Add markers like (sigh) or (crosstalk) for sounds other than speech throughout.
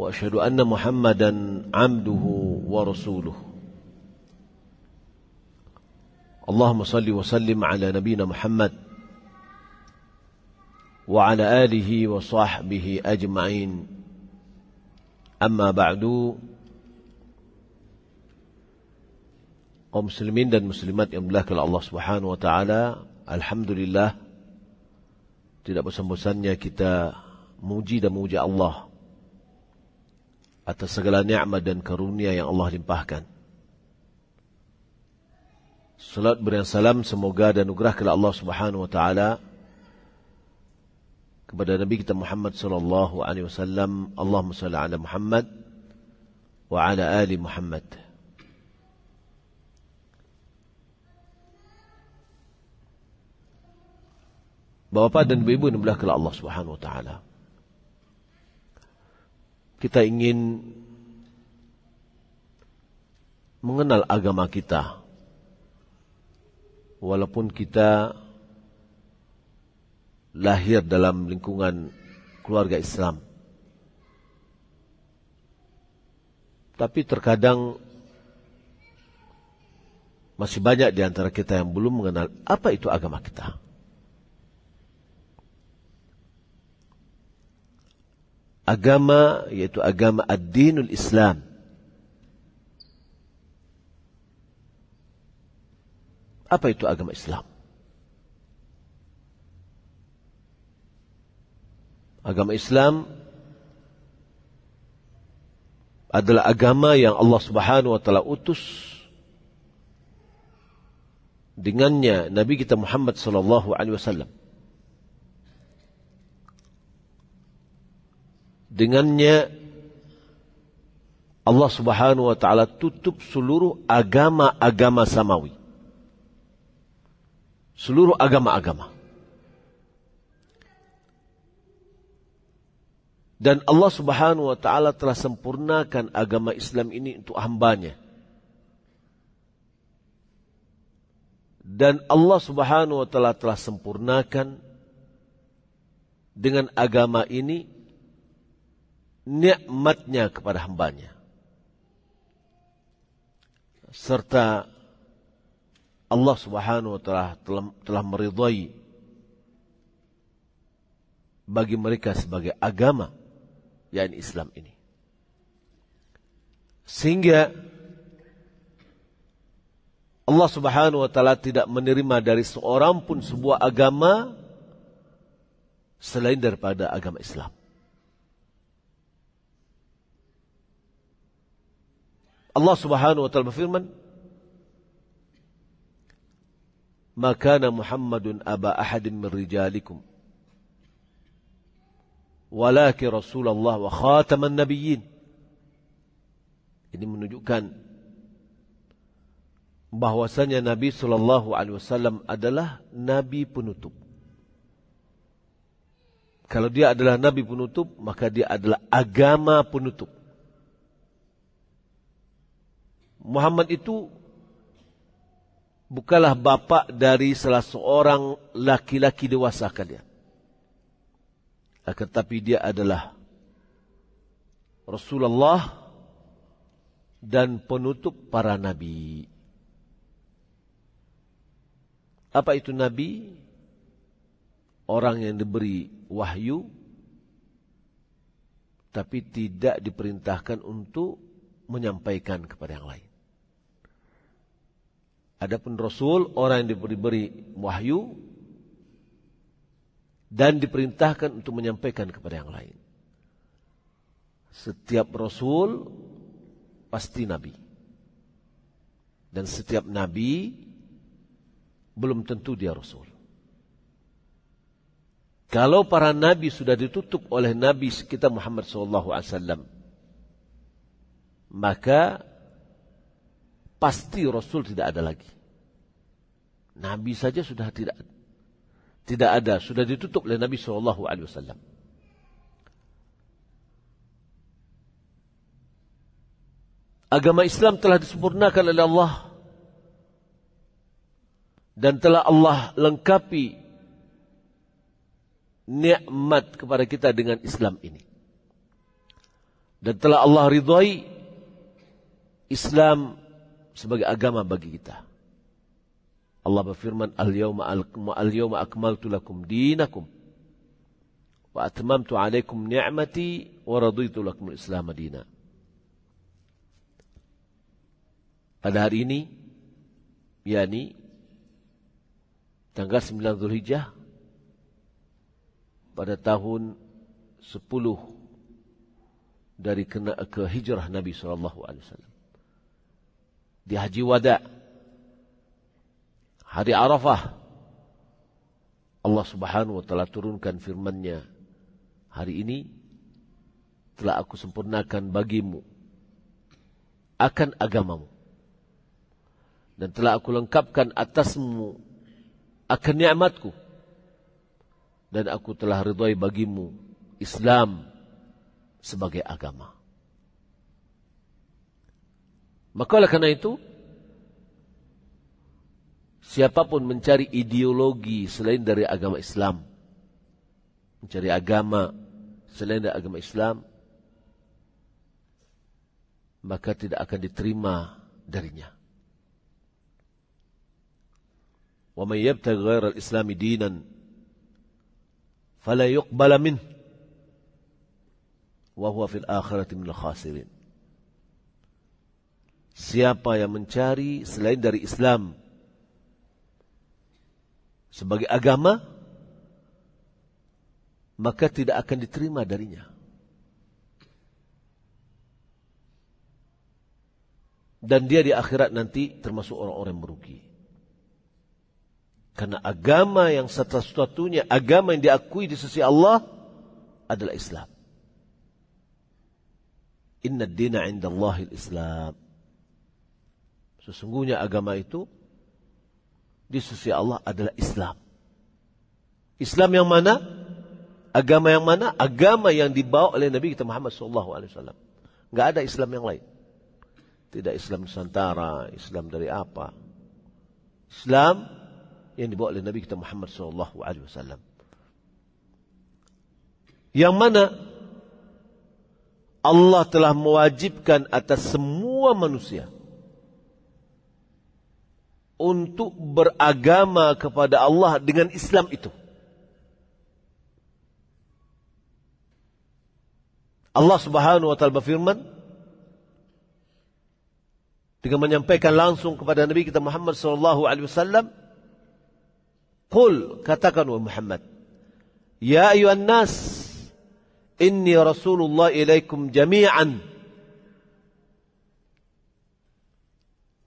واشهد ان محمدا عبده ورسوله اللهم صل وسلم على نبينا محمد وعلى اله وصحبه اجمعين اما بعد kaum muslimin dan muslimat yang dimuliakan Allah Subhanahu wa taala, alhamdulillah tidak bosan-bosannya kita muji dan memuja Allah atas segala nikmat dan karunia yang Allah limpahkan. Salat beriang salam semoga dan nugerah kepada Allah Subhanahu Wa Taala kepada Nabi kita Muhammad Sallallahu Alaihi Wasallam. Allahumma salli ala Muhammad wa ala ali Muhammad. Bapak dan ibu-ibu ini kepada Allah Subhanahu Wa Taala. kita ingin mengenal agama kita. Walaupun kita lahir dalam lingkungan keluarga Islam. Tapi terkadang masih banyak di antara kita yang belum mengenal apa itu agama kita. agama yaitu agama ad-dinul Islam. Apa itu agama Islam? Agama Islam adalah agama yang Allah Subhanahu wa taala utus dengannya Nabi kita Muhammad sallallahu alaihi wasallam dengannya Allah Subhanahu wa taala tutup seluruh agama-agama samawi. Seluruh agama-agama. Dan Allah subhanahu wa ta'ala telah sempurnakan agama Islam ini untuk hambanya. Dan Allah subhanahu wa ta'ala telah sempurnakan dengan agama ini nikmatnya kepada hambanya serta Allah subhanahu wa ta'ala telah, telah meridai bagi mereka sebagai agama yakni Islam ini sehingga Allah subhanahu wa ta'ala tidak menerima dari seorang pun sebuah agama selain daripada agama Islam Allah Subhanahu wa taala berfirman Maka Muhammadun aba ahadin min rijalikum walaki rasulullah wa khataman Nabiin." ini menunjukkan bahwasanya nabi sallallahu alaihi wasallam adalah nabi penutup kalau dia adalah nabi penutup maka dia adalah agama penutup Muhammad itu bukalah bapak dari salah seorang laki-laki dewasa kalian. Akan tetapi dia adalah Rasulullah dan penutup para nabi. Apa itu nabi? Orang yang diberi wahyu tapi tidak diperintahkan untuk menyampaikan kepada yang lain. Adapun Rasul orang yang diberi wahyu dan diperintahkan untuk menyampaikan kepada yang lain. Setiap Rasul pasti Nabi. Dan setiap Nabi belum tentu dia Rasul. Kalau para nabi sudah ditutup oleh nabi kita Muhammad SAW, maka pasti Rasul tidak ada lagi. Nabi saja sudah tidak tidak ada, sudah ditutup oleh Nabi Shallallahu Alaihi Wasallam. Agama Islam telah disempurnakan oleh Allah dan telah Allah lengkapi nikmat kepada kita dengan Islam ini. Dan telah Allah ridhai Islam sebagai agama bagi kita. Allah berfirman, Al-yawma al akmaltu lakum dinakum. Wa atmamtu alaikum ni'mati wa raditu lakum islam Adina. Pada hari ini, yakni tanggal 9 Zulhijjah, pada tahun 10 dari kena ke hijrah Nabi SAW. di Haji Wada. Hari Arafah Allah Subhanahu wa taala turunkan firman-Nya. Hari ini telah aku sempurnakan bagimu akan agamamu dan telah aku lengkapkan atasmu akan nikmatku dan aku telah ridhoi bagimu Islam sebagai agama. Maka oleh karena itu, siapapun mencari ideologi selain dari agama Islam, mencari agama selain dari agama Islam, maka tidak akan diterima darinya. Wa may yabtaghi ghairal islami dinan fala yuqbala min wa huwa fil akhirati minal Siapa yang mencari selain dari Islam sebagai agama, maka tidak akan diterima darinya. dan dia di akhirat nanti termasuk orang-orang yang merugi. Karena agama yang satu-satunya agama yang diakui di sisi Allah adalah Islam. Inna dina inda Allahil Islam. Sesungguhnya agama itu di sisi Allah adalah Islam. Islam yang mana? Agama yang mana? Agama yang dibawa oleh Nabi kita Muhammad SAW. Tidak ada Islam yang lain. Tidak Islam Nusantara, Islam dari apa. Islam yang dibawa oleh Nabi kita Muhammad SAW. Yang mana Allah telah mewajibkan atas semua manusia. Manusia. untuk beragama kepada Allah dengan Islam itu. Allah Subhanahu wa taala berfirman dengan menyampaikan langsung kepada Nabi kita Muhammad sallallahu alaihi wasallam, "Qul katakan wahai Muhammad, ya ayuhan nas, inni Rasulullah ilaikum jami'an."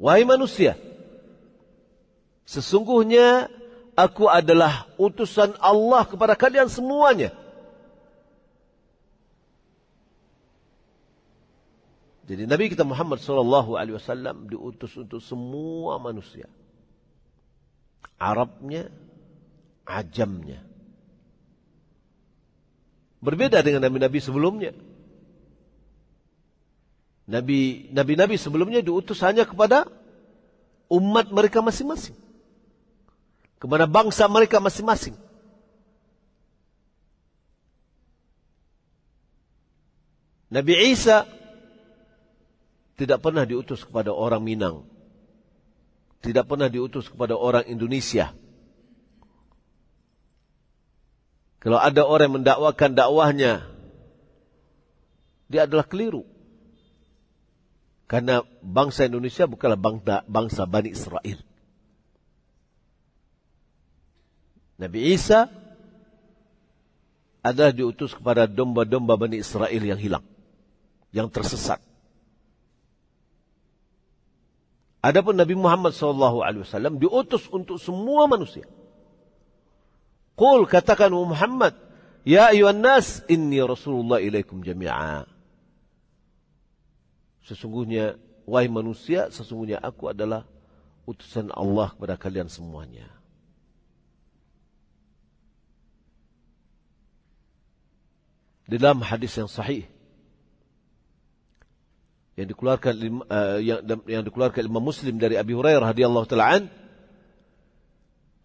Wahai manusia, Sesungguhnya aku adalah utusan Allah kepada kalian semuanya. Jadi Nabi kita Muhammad sallallahu alaihi wasallam diutus untuk semua manusia. Arabnya, ajamnya. Berbeda dengan nabi-nabi sebelumnya. Nabi nabi-nabi sebelumnya diutus hanya kepada umat mereka masing-masing kepada bangsa mereka masing-masing. Nabi Isa tidak pernah diutus kepada orang Minang. Tidak pernah diutus kepada orang Indonesia. Kalau ada orang yang mendakwakan dakwahnya, dia adalah keliru. Karena bangsa Indonesia bukanlah bangsa Bani Israel. Nabi Isa adalah diutus kepada domba-domba Bani Israel yang hilang, yang tersesat. Adapun Nabi Muhammad SAW diutus untuk semua manusia. Qul katakan Muhammad, Ya ayuhan nas, inni Rasulullah ilaikum jami'a. Sesungguhnya, wahai manusia, sesungguhnya aku adalah utusan Allah kepada kalian semuanya. dalam hadis yang sahih yang dikeluarkan yang, yang dikeluarkan Imam Muslim dari Abi Hurairah radhiyallahu taala an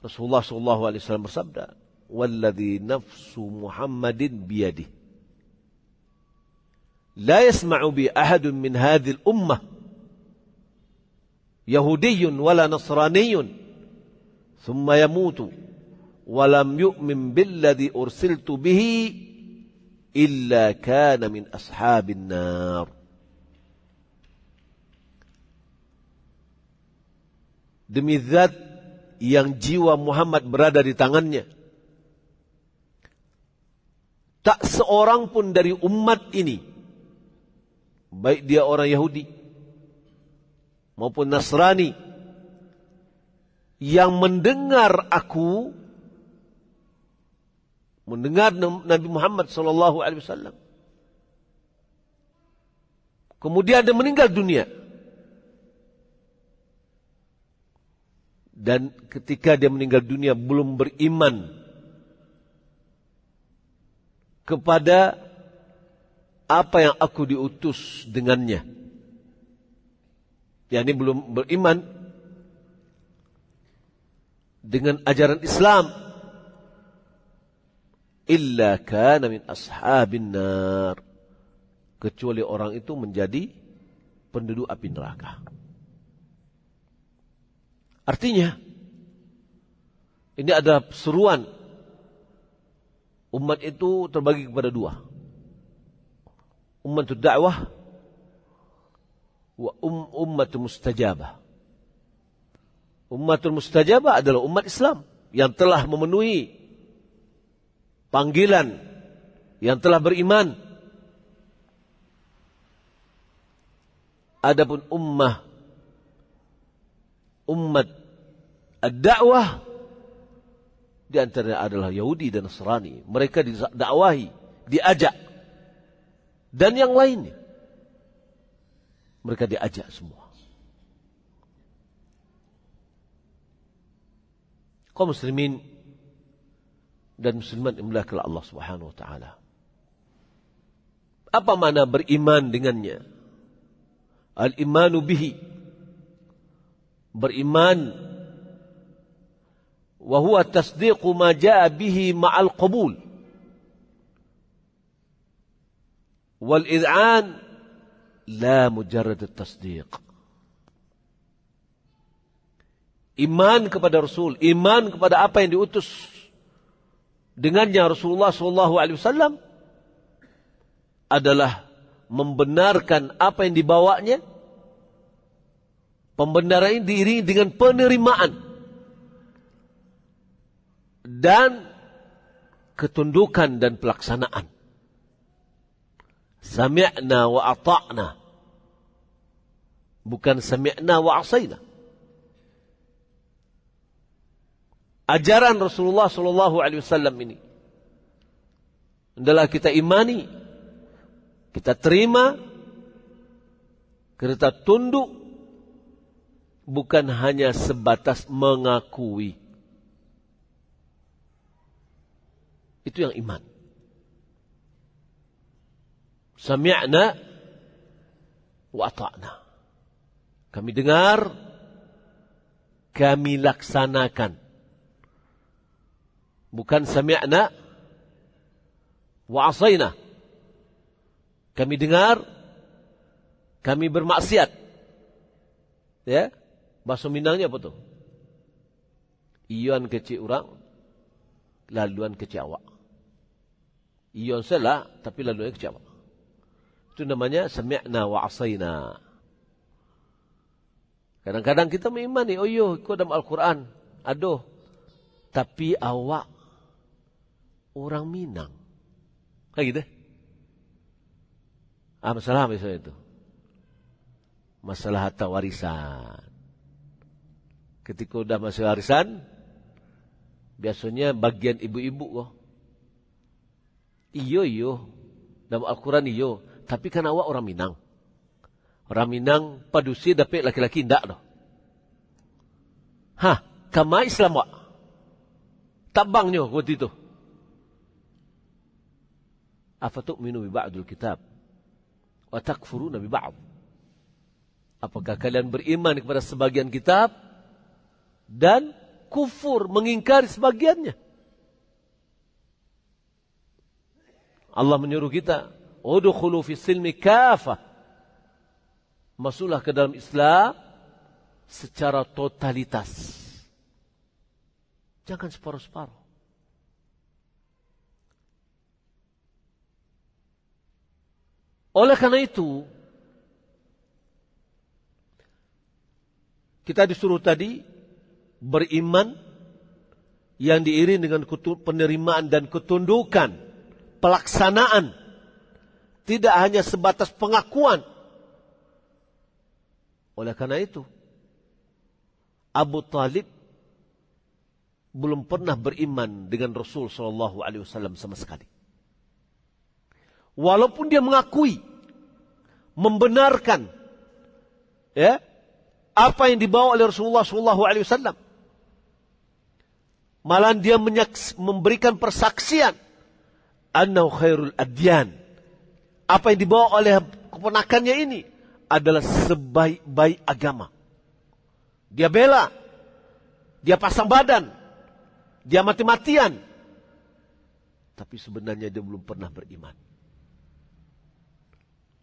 Rasulullah sallallahu alaihi wasallam bersabda walladhi والذي نفس محمد بيده لا يسمع بي أحد من هذه الأمة يهودي ولا نصراني ثم يموت ولم يؤمن بالذي أرسلت به illa min ashabin النار Demi zat yang jiwa Muhammad berada di tangannya. Tak seorang pun dari umat ini, baik dia orang Yahudi maupun Nasrani, yang mendengar aku mendengar Nabi Muhammad sallallahu alaihi wasallam. Kemudian dia meninggal dunia. Dan ketika dia meninggal dunia belum beriman kepada apa yang aku diutus dengannya. Ya ini belum beriman dengan ajaran Islam. illa kana min ashabin nar. Kecuali orang itu menjadi penduduk api neraka. Artinya, ini ada seruan. Umat itu terbagi kepada dua. Umat dakwah wa um, umat mustajabah. Umat mustajabah adalah umat Islam yang telah memenuhi panggilan yang telah beriman. Adapun ummah umat dakwah di antaranya adalah Yahudi dan Nasrani. Mereka didakwahi, diajak. Dan yang lainnya. Mereka diajak semua. Kau muslimin dan Musliman imlah kepada Allah Subhanahu Wa Taala. Apa makna beriman dengannya? Al imanu bihi beriman wa huwa tasdiqu ma jaa bihi ma'al qabul wal iz'an la mujarrad at tasdiq iman kepada rasul iman kepada apa yang diutus dengannya Rasulullah sallallahu alaihi wasallam adalah membenarkan apa yang dibawanya pembenaran ini diiringi dengan penerimaan dan ketundukan dan pelaksanaan sami'na wa ata'na bukan sami'na wa asaina ajaran Rasulullah Shallallahu Alaihi Wasallam ini. Adalah kita imani, kita terima, kita tunduk, bukan hanya sebatas mengakui. Itu yang iman. Sami'na wa ta'na. Kami dengar, kami laksanakan. bukan sami'na wa asaina kami dengar kami bermaksiat ya bahasa minangnya apa tu iyon kecil orang laluan kecil awak iyon salah tapi laluan kecil awak itu namanya sami'na wa asaina kadang-kadang kita mengimani oh iyo ikut dalam al-Quran aduh tapi awak orang Minang. Kayak gitu. Ah, masalah misalnya itu. Masalah harta warisan. Ketika udah masalah warisan, biasanya bagian ibu-ibu kok. Iyo iyo, dalam Al-Quran iyo. Tapi kan awak orang Minang. Orang Minang padusi dapat laki-laki ndak loh. Hah, kama Islam wak. Tabangnya waktu itu afatu'minu bi ba'dul kitab wa takfuruna bi ba'd apakah kalian beriman kepada sebagian kitab dan kufur mengingkari sebagiannya Allah menyuruh kita udkhulu fi silmi kafah masuklah ke dalam Islam secara totalitas jangan separuh-separuh Oleh karena itu, kita disuruh tadi beriman yang diiringi dengan penerimaan dan ketundukan, pelaksanaan. Tidak hanya sebatas pengakuan. Oleh karena itu, Abu Talib belum pernah beriman dengan Rasul Shallallahu Alaihi Wasallam sama sekali walaupun dia mengakui, membenarkan ya, apa yang dibawa oleh Rasulullah Shallallahu Alaihi Wasallam. malah dia menyaks, memberikan persaksian annahu khairul adyan. Apa yang dibawa oleh keponakannya ini adalah sebaik-baik agama. Dia bela, dia pasang badan, dia mati-matian. Tapi sebenarnya dia belum pernah beriman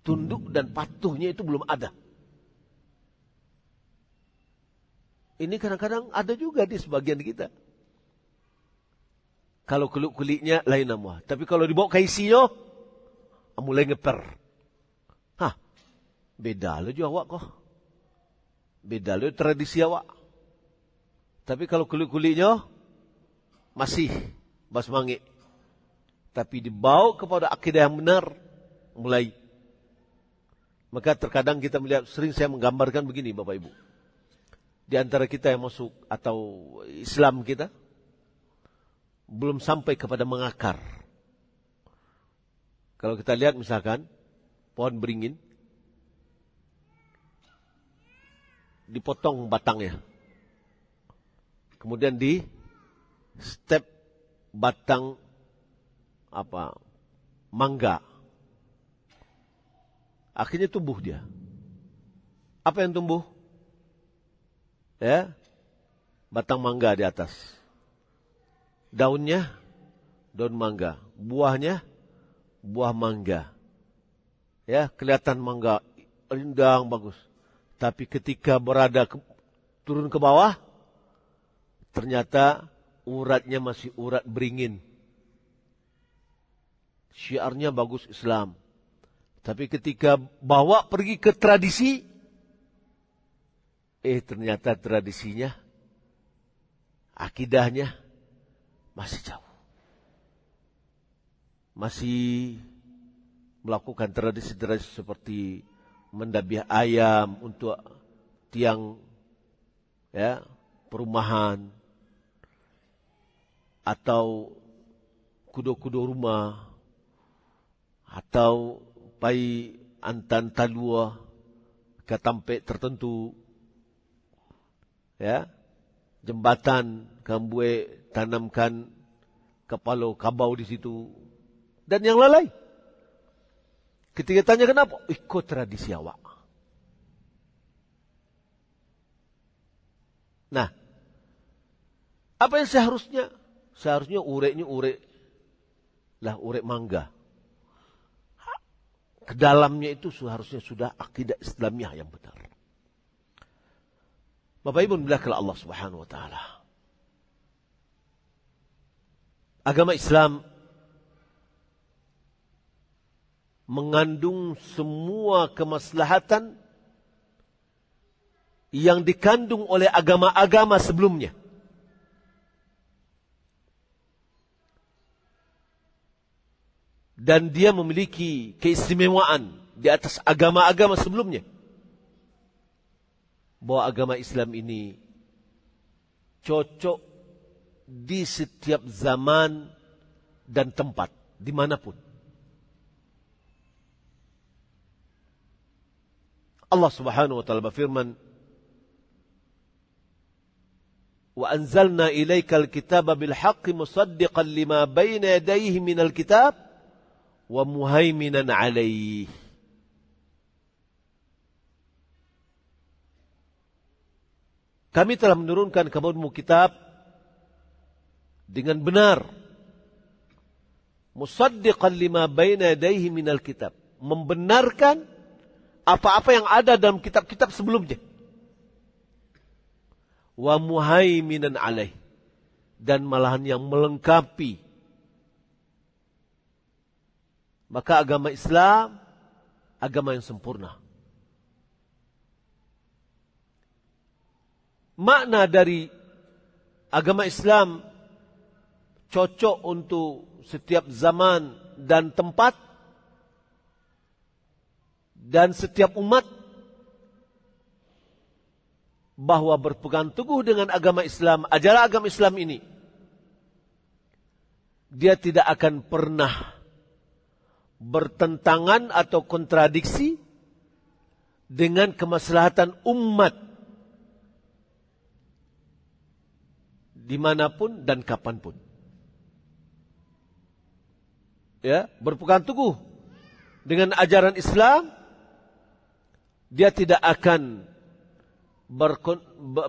tunduk dan patuhnya itu belum ada. Ini kadang-kadang ada juga di sebagian kita. Kalau kuluk kuliknya lain nama. Tapi kalau dibawa ke isinya, mulai ngeper. Hah, beda lo juga awak kok. Beda lo tradisi awak. Tapi kalau kuluk kuliknya masih bas Tapi dibawa kepada akidah yang benar, mulai maka terkadang kita melihat, sering saya menggambarkan begini Bapak Ibu. Di antara kita yang masuk atau Islam kita, belum sampai kepada mengakar. Kalau kita lihat misalkan, pohon beringin, dipotong batangnya. Kemudian di step batang apa mangga Akhirnya tumbuh dia. Apa yang tumbuh? Ya, batang mangga di atas. Daunnya daun mangga, buahnya buah mangga. Ya, kelihatan mangga rindang bagus. Tapi ketika berada ke, turun ke bawah, ternyata uratnya masih urat beringin. Syiarnya bagus Islam. Tapi ketika bawa pergi ke tradisi, eh ternyata tradisinya, akidahnya masih jauh. Masih melakukan tradisi-tradisi seperti mendabih ayam untuk tiang ya perumahan atau kudo-kudo rumah atau pai antan talua tempat tertentu ya jembatan kambue tanamkan kepala kabau di situ dan yang lalai ketika tanya kenapa ikut tradisi awak nah apa yang seharusnya seharusnya ureknya urek lah urek mangga Kedalamnya itu seharusnya sudah akidah Islamiah yang benar. Bapak Ibu kalau Allah Subhanahu wa taala. Agama Islam mengandung semua kemaslahatan yang dikandung oleh agama-agama sebelumnya. dan dia memiliki keistimewaan di atas agama-agama sebelumnya. Bahwa agama Islam ini cocok di setiap zaman dan tempat, dimanapun. Allah subhanahu wa ta'ala berfirman, وأنزلنا إِلَيْكَ الْكِتَابَ بالحق مُصَدِّقًا لِمَا بَيْنَ يَدَيْهِ مِنَ الْكِتَابِ wa muhaiminan alaih. Kami telah menurunkan kamu kitab dengan benar. Musaddiqan lima baina yadayhi minal kitab. Membenarkan apa-apa yang ada dalam kitab-kitab sebelumnya. Wa muhaiminan alaih. Dan malahan yang melengkapi maka agama Islam agama yang sempurna. Makna dari agama Islam cocok untuk setiap zaman dan tempat dan setiap umat bahwa berpegang teguh dengan agama Islam, ajaran agama Islam ini dia tidak akan pernah bertentangan atau kontradiksi dengan kemaslahatan umat dimanapun dan kapanpun. Ya, berpegang teguh dengan ajaran Islam, dia tidak akan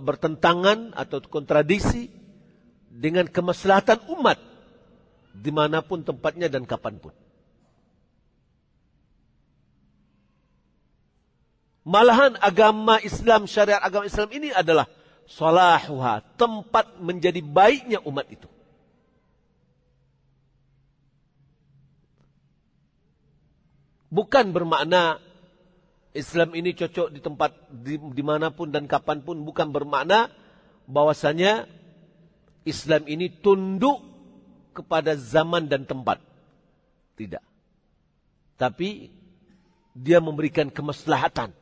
bertentangan atau kontradiksi dengan kemaslahatan umat dimanapun tempatnya dan kapanpun. Malahan agama Islam, syariat agama Islam ini adalah salahuha, tempat menjadi baiknya umat itu. Bukan bermakna Islam ini cocok di tempat di, dimanapun dan kapanpun. Bukan bermakna bahwasanya Islam ini tunduk kepada zaman dan tempat. Tidak. Tapi dia memberikan kemaslahatan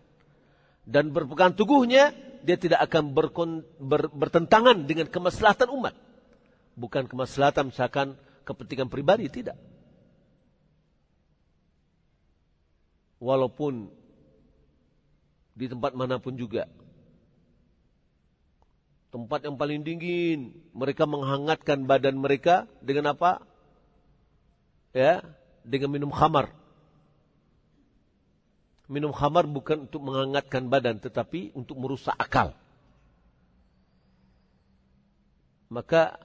dan berpegang teguhnya, dia tidak akan berkon, ber, bertentangan dengan kemaslahatan umat. Bukan kemaslahatan misalkan kepentingan pribadi, tidak. Walaupun di tempat manapun juga. Tempat yang paling dingin, mereka menghangatkan badan mereka dengan apa? Ya, dengan minum khamar. Minum khamar bukan untuk menghangatkan badan, tetapi untuk merusak akal. Maka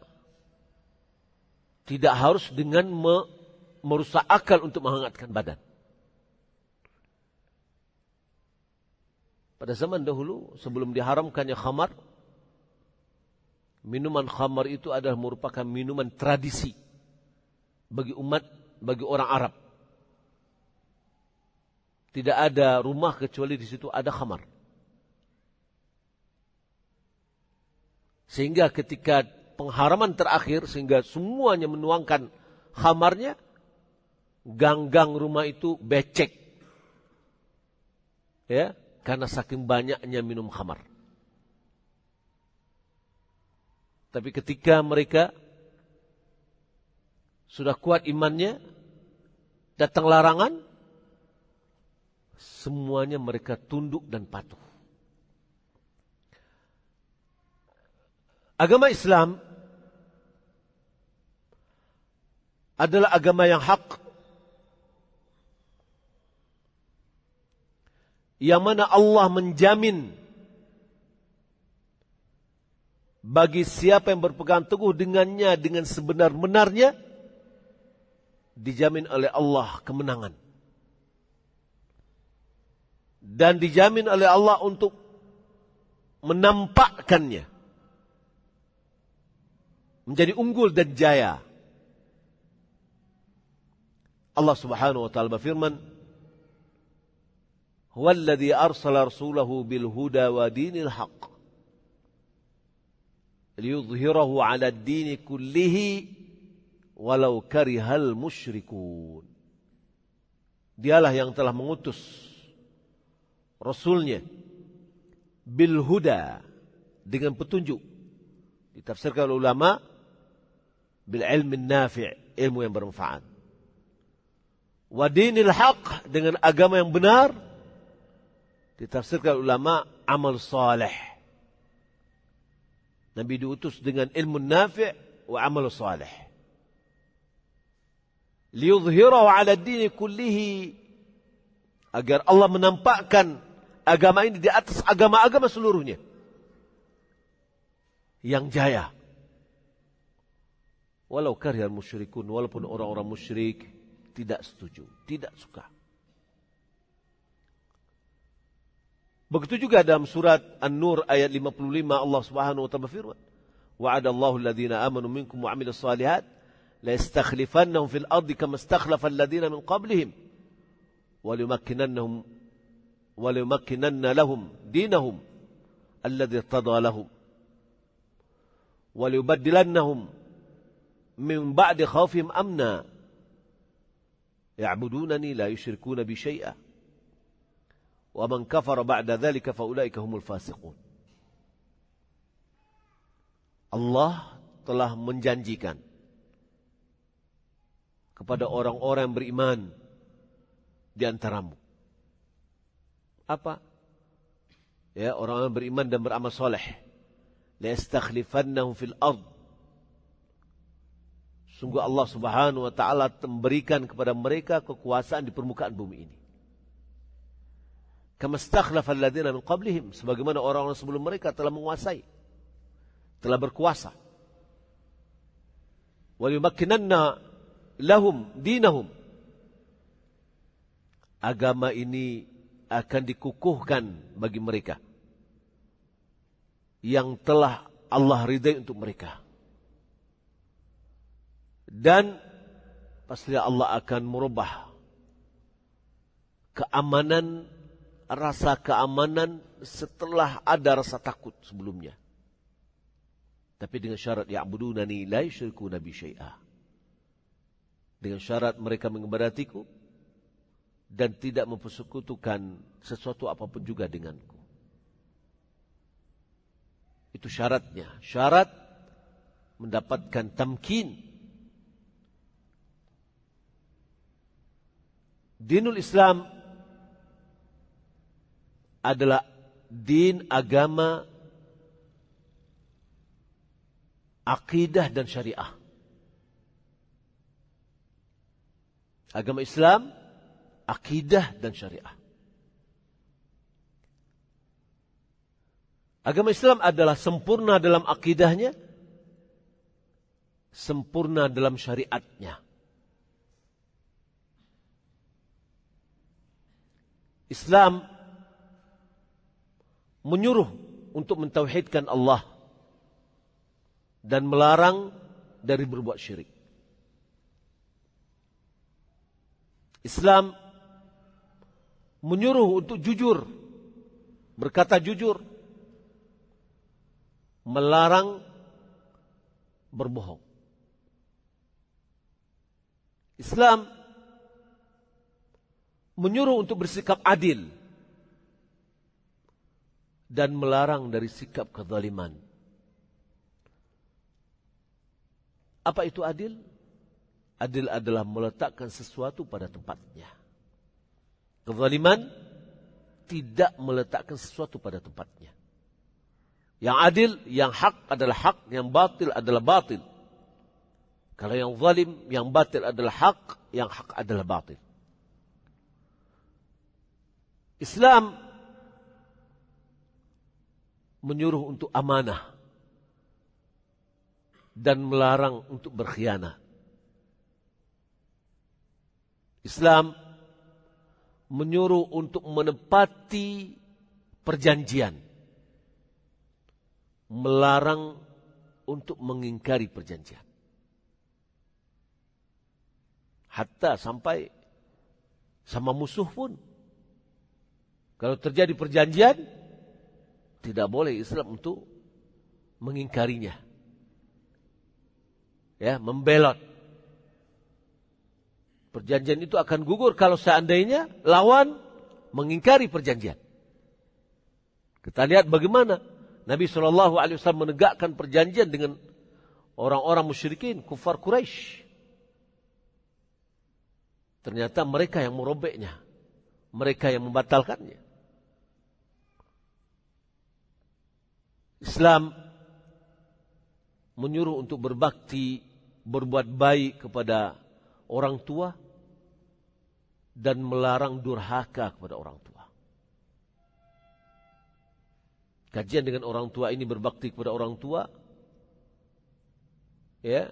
tidak harus dengan me merusak akal untuk menghangatkan badan. Pada zaman dahulu, sebelum diharamkannya khamar, minuman khamar itu adalah merupakan minuman tradisi bagi umat, bagi orang Arab. Tidak ada rumah kecuali di situ ada khamar. Sehingga ketika pengharaman terakhir, sehingga semuanya menuangkan khamarnya, gang-gang rumah itu becek. Ya, karena saking banyaknya minum khamar. Tapi ketika mereka sudah kuat imannya, datang larangan, semuanya mereka tunduk dan patuh. Agama Islam adalah agama yang hak. Yang mana Allah menjamin bagi siapa yang berpegang teguh dengannya dengan sebenar-benarnya dijamin oleh Allah kemenangan dan dijamin oleh Allah untuk menampakkannya menjadi unggul dan jaya. Allah Subhanahu wa taala berfirman, "Huwallazi arsala rasulahu bil huda wa dinil haqq liyudhhirahu 'ala ad-din kullihi walau karihal musyrikun." Dialah yang telah mengutus Rasulnya bil huda dengan petunjuk ditafsirkan oleh ulama bil ilmin nafi' ilmu yang bermanfaat wa dinil haq dengan agama yang benar ditafsirkan oleh ulama amal saleh Nabi diutus dengan ilmu nafi' wa amal saleh liyuzhirahu ala dini kullihi agar Allah menampakkan agama ini di atas agama-agama seluruhnya. Yang jaya. Walau karya musyrikun, walaupun orang-orang musyrik tidak setuju, tidak suka. Begitu juga dalam surat An-Nur ayat 55 Allah Subhanahu wa taala berfirman, "Wa'adallahu alladziina aamanu minkum wa 'amilus shalihaat la yastakhlifannahum fil ardi kama istakhlafa alladziina min qablihim wa liyumakkinannahum ولمكنن لهم دينهم الذي ارتضى لهم وليبدلنهم من بعد خوفهم أمنا يعبدونني لا يشركون بي شيئا ومن كفر بعد ذلك فأولئك هم الفاسقون Allah telah menjanjikan kepada orang-orang yang beriman di antaramu apa? Ya, orang-orang beriman dan beramal soleh. Lestakhlifannahum fil ard. Sungguh Allah Subhanahu wa taala memberikan kepada mereka kekuasaan di permukaan bumi ini. Kama stakhlafa alladziina min qablihim sebagaimana orang-orang sebelum mereka telah menguasai telah berkuasa. Wa yumakkinanna lahum dinahum. Agama ini akan dikukuhkan bagi mereka. Yang telah Allah ridai untuk mereka. Dan pasti Allah akan merubah keamanan, rasa keamanan setelah ada rasa takut sebelumnya. Tapi dengan syarat ya'budunani la yusyriku nabi syai'ah. Dengan syarat mereka mengibadatiku dan tidak mempersekutukan sesuatu apapun juga denganku. Itu syaratnya. Syarat mendapatkan tamkin. Dinul Islam adalah din agama akidah dan syariah. Agama Islam akidah dan syariah. Agama Islam adalah sempurna dalam akidahnya, sempurna dalam syariatnya. Islam menyuruh untuk mentauhidkan Allah dan melarang dari berbuat syirik. Islam menyuruh untuk jujur, berkata jujur, melarang berbohong. Islam menyuruh untuk bersikap adil dan melarang dari sikap kezaliman. Apa itu adil? Adil adalah meletakkan sesuatu pada tempatnya. Kezaliman tidak meletakkan sesuatu pada tempatnya. Yang adil, yang hak adalah hak, yang batil adalah batil. Kalau yang zalim, yang batil adalah hak, yang hak adalah batil. Islam menyuruh untuk amanah dan melarang untuk berkhianat. Islam menyuruh untuk menepati perjanjian. Melarang untuk mengingkari perjanjian. Hatta sampai sama musuh pun. Kalau terjadi perjanjian, tidak boleh Islam untuk mengingkarinya. Ya, membelot. Perjanjian itu akan gugur kalau seandainya lawan mengingkari perjanjian. Kita lihat bagaimana Nabi Shallallahu Alaihi Wasallam menegakkan perjanjian dengan orang-orang musyrikin, kufar Quraisy. Ternyata mereka yang merobeknya, mereka yang membatalkannya. Islam menyuruh untuk berbakti, berbuat baik kepada orang tua dan melarang durhaka kepada orang tua. Kajian dengan orang tua ini berbakti kepada orang tua. Ya,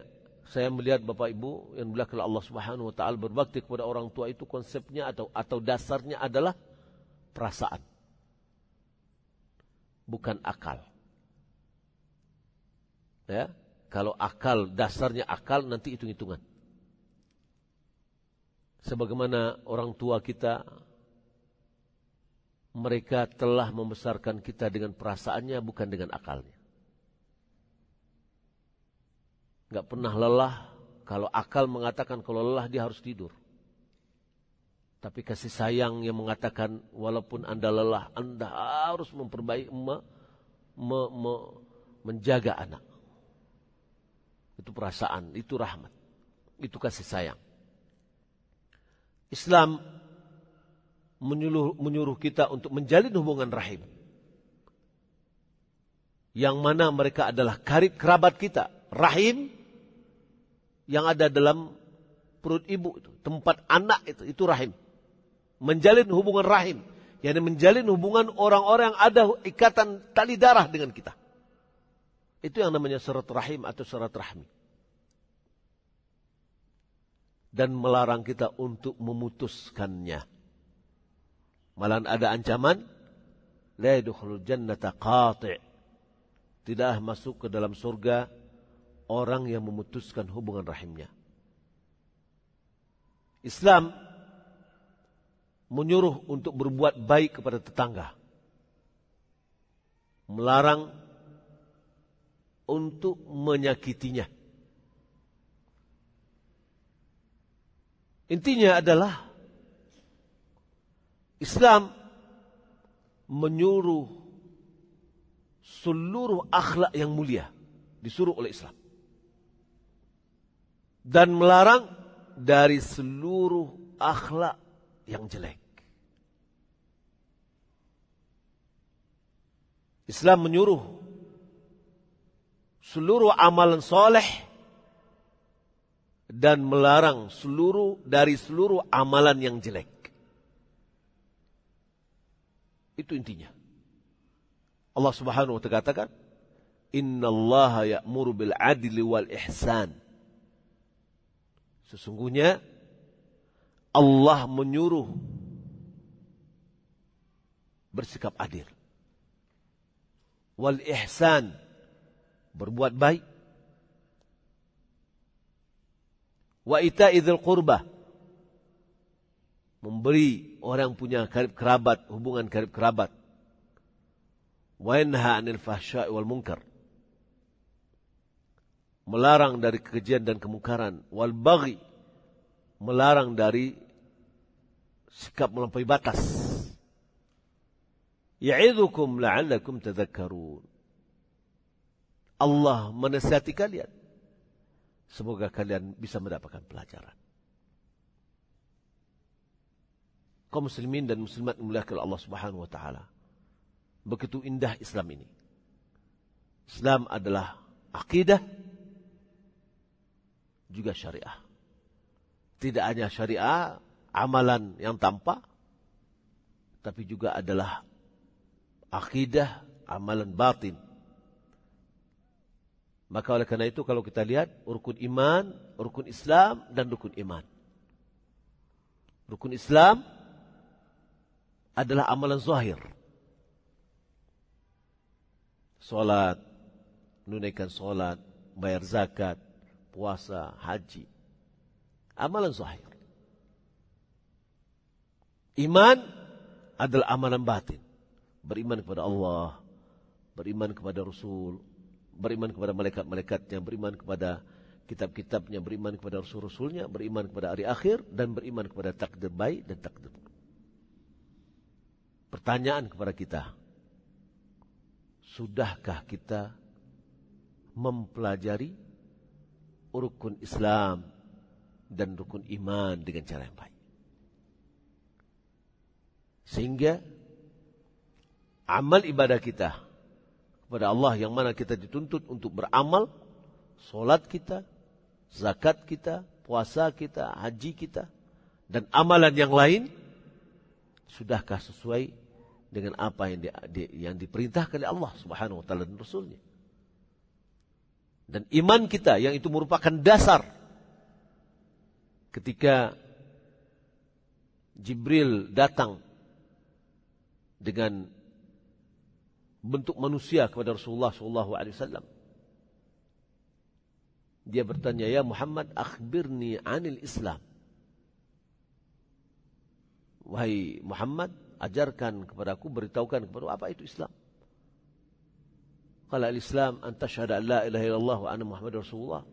saya melihat Bapak Ibu yang belakang Allah Subhanahu wa taala berbakti kepada orang tua itu konsepnya atau atau dasarnya adalah perasaan. Bukan akal. Ya, kalau akal dasarnya akal nanti hitung-hitungan sebagaimana orang tua kita mereka telah membesarkan kita dengan perasaannya bukan dengan akalnya. Gak pernah lelah kalau akal mengatakan kalau lelah dia harus tidur. Tapi kasih sayang yang mengatakan walaupun anda lelah anda harus memperbaiki me, me, me, menjaga anak. Itu perasaan, itu rahmat, itu kasih sayang. Islam menyuruh, menyuruh kita untuk menjalin hubungan rahim. Yang mana mereka adalah karib kerabat kita. Rahim yang ada dalam perut ibu itu, tempat anak itu, itu rahim. Menjalin hubungan rahim, yakni menjalin hubungan orang-orang yang ada ikatan tali darah dengan kita. Itu yang namanya serat rahim atau serat rahmi dan melarang kita untuk memutuskannya. Malahan ada ancaman la yadkhulul jannata qati' tidak masuk ke dalam surga orang yang memutuskan hubungan rahimnya. Islam menyuruh untuk berbuat baik kepada tetangga. Melarang untuk menyakitinya. Intinya adalah Islam menyuruh seluruh akhlak yang mulia disuruh oleh Islam dan melarang dari seluruh akhlak yang jelek. Islam menyuruh seluruh amalan soleh dan melarang seluruh dari seluruh amalan yang jelek. Itu intinya. Allah Subhanahu wa taala katakan, "Inna Allah ya'muru bil adli wal ihsan." Sesungguhnya Allah menyuruh bersikap adil. Wal ihsan berbuat baik Wa ita idul qurbah. Memberi orang punya karib kerabat, hubungan karib kerabat. Wa yanha anil fahsya'i wal munkar. Melarang dari kekejian dan kemungkaran. Wal baghi. Melarang dari sikap melampaui batas. Ya'idhukum la'allakum tadhakkarun. Allah menasihati kalian Semoga kalian bisa mendapatkan pelajaran. Kau muslimin dan muslimat muliakan Allah Subhanahu wa taala. Begitu indah Islam ini. Islam adalah akidah juga syariah. Tidak hanya syariah, amalan yang tampak, tapi juga adalah akidah, amalan batin Maka oleh karena itu kalau kita lihat rukun iman, rukun Islam dan rukun iman. Rukun Islam adalah amalan zahir. Salat, menunaikan salat, bayar zakat, puasa, haji. Amalan zahir. Iman adalah amalan batin. Beriman kepada Allah, beriman kepada Rasul, beriman kepada malaikat-malaikatnya, beriman kepada kitab-kitabnya, beriman kepada rasul-rasulnya, beriman kepada hari akhir, dan beriman kepada takdir baik dan takdir buruk. Pertanyaan kepada kita, sudahkah kita mempelajari rukun Islam dan rukun iman dengan cara yang baik? Sehingga amal ibadah kita kepada Allah yang mana kita dituntut untuk beramal, solat kita, zakat kita, puasa kita, haji kita, dan amalan yang lain, sudahkah sesuai dengan apa yang, di, di, yang diperintahkan oleh Allah Subhanahu Wa Taala dan Rasulnya? Dan iman kita yang itu merupakan dasar ketika Jibril datang dengan bentuk manusia kepada Rasulullah sallallahu alaihi wasallam. Dia bertanya, "Ya Muhammad, akhbirni 'anil Islam." Wahai Muhammad, ajarkan kepadaku, beritahukan kepadaku apa itu Islam. Qala al-Islam an tashhada an la ilaha illallah wa anna Muhammadar Rasulullah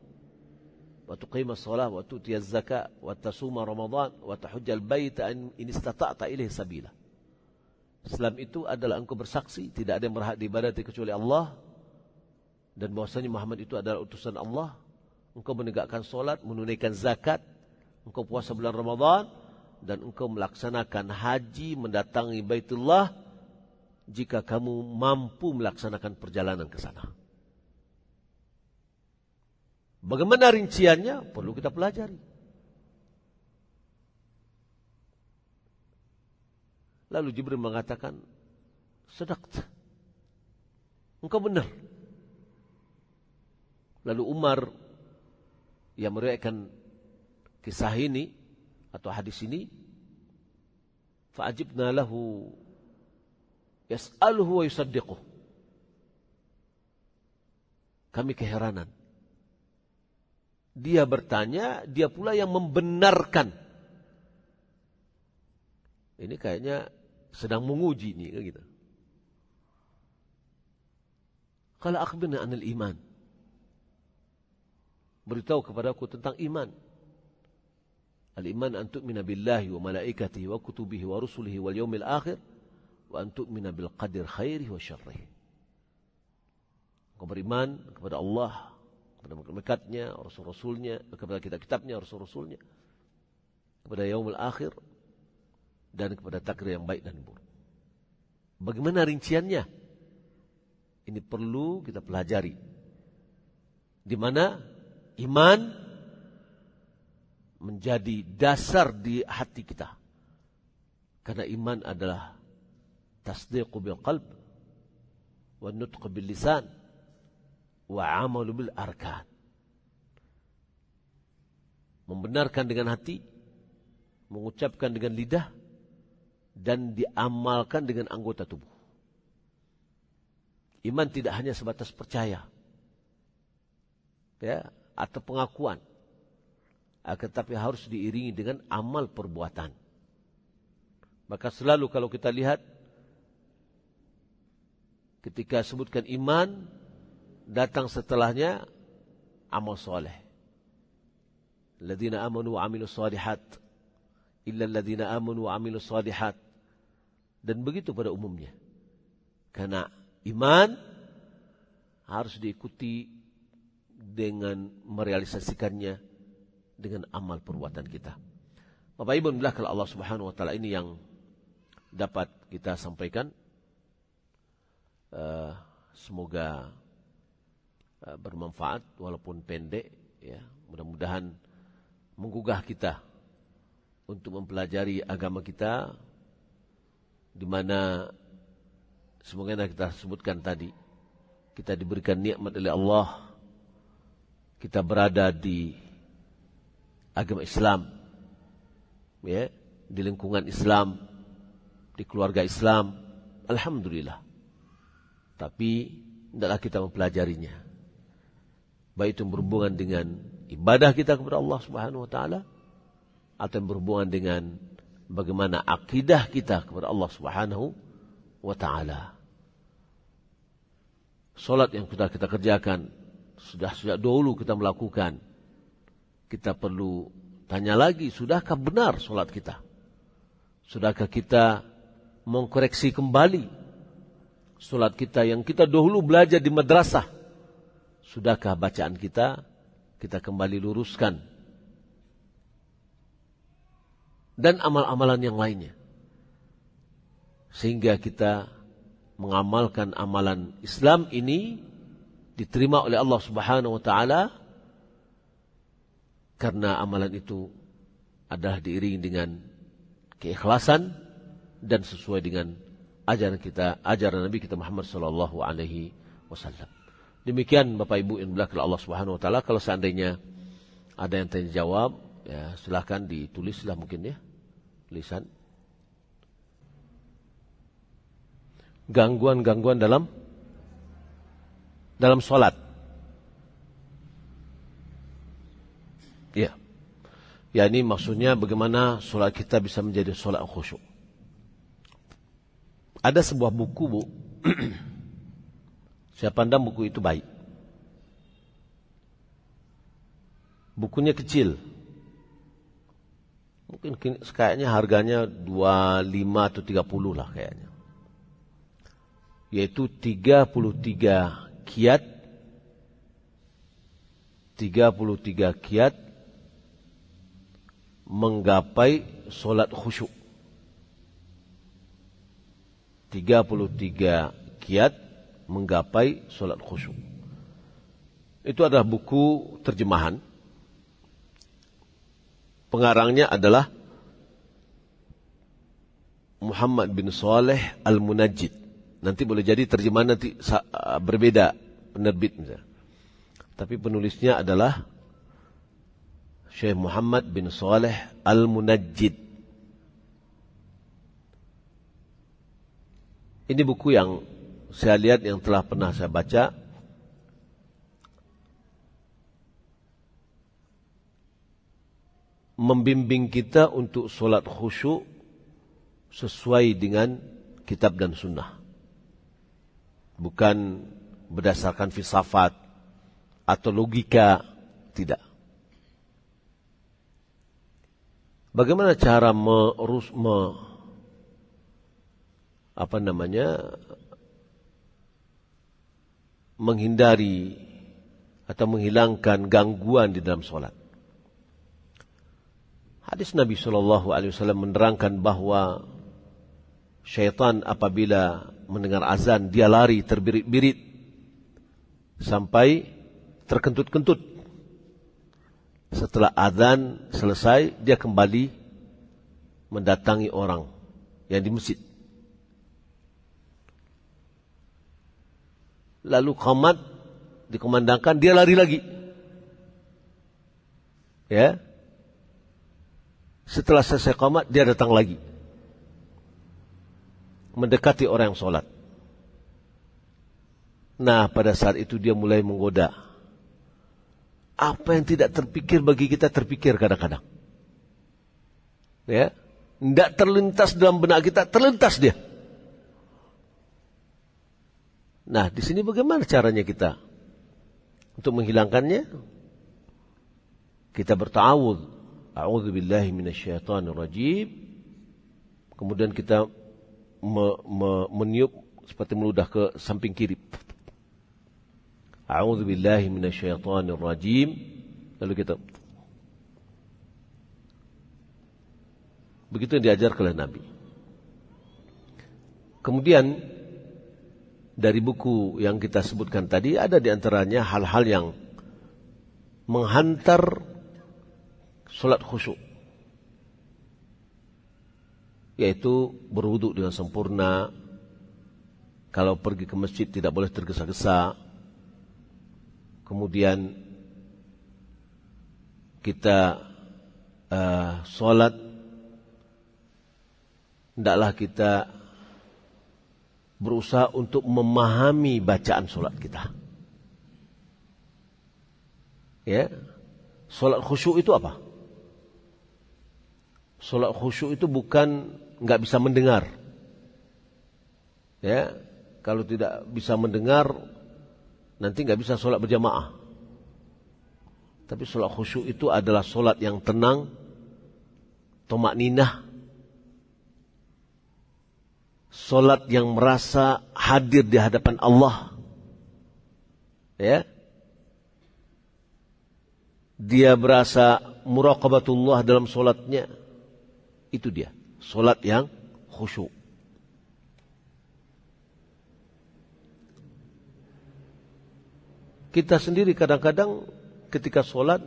wa tuqima as-salah wa tuti az-zakah wa tasuma Ramadan wa tahujja bait an in istata'ta ilayhi sabila. Islam itu adalah engkau bersaksi tidak ada yang berhak diibadati kecuali Allah dan bahwasanya Muhammad itu adalah utusan Allah. Engkau menegakkan solat, menunaikan zakat, engkau puasa bulan Ramadan dan engkau melaksanakan haji mendatangi Baitullah jika kamu mampu melaksanakan perjalanan ke sana. Bagaimana rinciannya perlu kita pelajari. Lalu Jibril mengatakan, sedakta, Engkau benar. Lalu Umar yang meriwayatkan kisah ini atau hadis ini, fa'ajibna lahu yas'aluhu wa yusaddiquh. Kami keheranan. Dia bertanya, dia pula yang membenarkan. Ini kayaknya sedang menguji ini kan gitu. Kalau akhbirna anil iman. Beritahu kepada aku tentang iman. Al-iman an tu'mina billahi wa malaikatihi wa kutubihi wa rusulihi wal yomil akhir wa an tu'mina bil qadir khairihi wa syarrihi. Kau beriman kepada Allah, kepada mekatnya, rasul-rasulnya, kepada kitab-kitabnya, rasul-rasulnya, kepada yomil akhir, dan kepada takdir yang baik dan buruk. Bagaimana rinciannya? Ini perlu kita pelajari. Di mana iman menjadi dasar di hati kita. Karena iman adalah tasdiqu bil qalb wa nutqu bil lisan wa amalu bil arkan. Membenarkan dengan hati, mengucapkan dengan lidah, dan diamalkan dengan anggota tubuh. Iman tidak hanya sebatas percaya ya atau pengakuan, ah, tetapi harus diiringi dengan amal perbuatan. Maka selalu kalau kita lihat ketika sebutkan iman datang setelahnya amal soleh. Ladina amanu wa salihat illalladzina amanu wa amilus salihat. Dan begitu pada umumnya. Karena iman harus diikuti dengan merealisasikannya dengan amal perbuatan kita. Bapak Ibu inilah kalau Allah Subhanahu wa taala ini yang dapat kita sampaikan. Uh, semoga uh, bermanfaat walaupun pendek ya. Mudah-mudahan menggugah kita untuk mempelajari agama kita di mana semoga kita sebutkan tadi kita diberikan nikmat oleh Allah kita berada di agama Islam ya di lingkungan Islam di keluarga Islam alhamdulillah tapi hendaklah kita mempelajarinya baik itu berhubungan dengan ibadah kita kepada Allah Subhanahu wa taala atau yang berhubungan dengan bagaimana akidah kita kepada Allah Subhanahu wa taala. Salat yang sudah kita kerjakan sudah sejak dahulu kita melakukan. Kita perlu tanya lagi, sudahkah benar salat kita? Sudahkah kita mengkoreksi kembali salat kita yang kita dahulu belajar di madrasah? Sudahkah bacaan kita kita kembali luruskan dan amal-amalan yang lainnya. Sehingga kita mengamalkan amalan Islam ini diterima oleh Allah Subhanahu wa taala karena amalan itu adalah diiringi dengan keikhlasan dan sesuai dengan ajaran kita, ajaran Nabi kita Muhammad sallallahu alaihi wasallam. Demikian Bapak Ibu yang belakang Allah Subhanahu wa taala kalau seandainya ada yang tanya jawab ya silahkan ditulislah mungkin ya lisan. Gangguan-gangguan dalam dalam sholat. Ya. Ya ini maksudnya bagaimana sholat kita bisa menjadi sholat khusyuk. Ada sebuah buku, Bu. Saya (clears throat) pandang buku itu baik. Bukunya kecil, Mungkin kayaknya harganya 25 atau 30 lah kayaknya. Yaitu 33 kiat 33 kiat menggapai solat khusyuk. 33 kiat menggapai solat khusyuk. Itu adalah buku terjemahan Pengarangnya adalah Muhammad bin Saleh Al-Munajjid. Nanti boleh jadi terjemahan nanti uh, berbeda penerbit misalnya. Tapi penulisnya adalah Syekh Muhammad bin Saleh Al-Munajjid. Ini buku yang saya lihat yang telah pernah saya baca membimbing kita untuk solat khusyuk sesuai dengan kitab dan sunnah. Bukan berdasarkan filsafat atau logika, tidak. Bagaimana cara merus, me, apa namanya menghindari atau menghilangkan gangguan di dalam solat? Hadis Nabi Shallallahu Alaihi Wasallam menerangkan bahwa syaitan apabila mendengar azan dia lari terbirit-birit sampai terkentut-kentut. Setelah azan selesai dia kembali mendatangi orang yang di masjid. Lalu khamat dikumandangkan dia lari lagi. Ya, setelah selesai komat, dia datang lagi. Mendekati orang yang sholat. Nah, pada saat itu dia mulai menggoda. Apa yang tidak terpikir bagi kita terpikir kadang-kadang. Ya, tidak terlintas dalam benak kita, terlintas dia. Nah, di sini bagaimana caranya kita untuk menghilangkannya? Kita bertawud A'udzu billahi minasyaitonir rajim. Kemudian kita me, me, meniup seperti meludah ke samping kiri. A'udzu billahi minasyaitonir rajim. Lalu kita Begitu yang diajar oleh Nabi. Kemudian dari buku yang kita sebutkan tadi ada di antaranya hal-hal yang menghantar Sholat khusyuk. Yaitu berwuduk dengan sempurna. Kalau pergi ke masjid tidak boleh tergesa-gesa. Kemudian kita uh, eh, sholat. Tidaklah kita berusaha untuk memahami bacaan sholat kita. Ya, sholat khusyuk itu apa? Sholat khusyuk itu bukan nggak bisa mendengar. Ya, kalau tidak bisa mendengar, nanti nggak bisa sholat berjamaah. Tapi sholat khusyuk itu adalah sholat yang tenang, tomak ninah, sholat yang merasa hadir di hadapan Allah. Ya, dia berasa muraqabatullah dalam sholatnya. Itu dia, solat yang khusyuk. Kita sendiri kadang-kadang ketika solat